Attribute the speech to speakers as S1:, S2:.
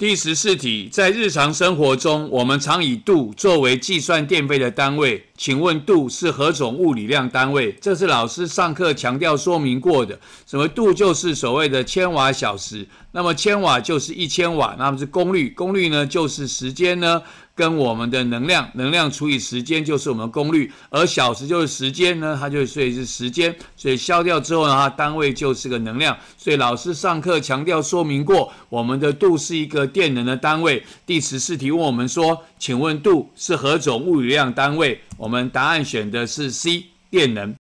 S1: 第十四题，在日常生活中，我们常以度作为计算电费的单位。请问度是何种物理量单位？这是老师上课强调说明过的。什么度就是所谓的千瓦小时。那么千瓦就是一千瓦，那么是功率。功率呢就是时间呢跟我们的能量，能量除以时间就是我们功率。而小时就是时间呢，它就所以是时间。所以消掉之后呢，它单位就是个能量。所以老师上课强调说明过，我们的度是一个电能的单位。第十四题问我们说，请问度是何种物理量单位？我们答案选的是 C，电能。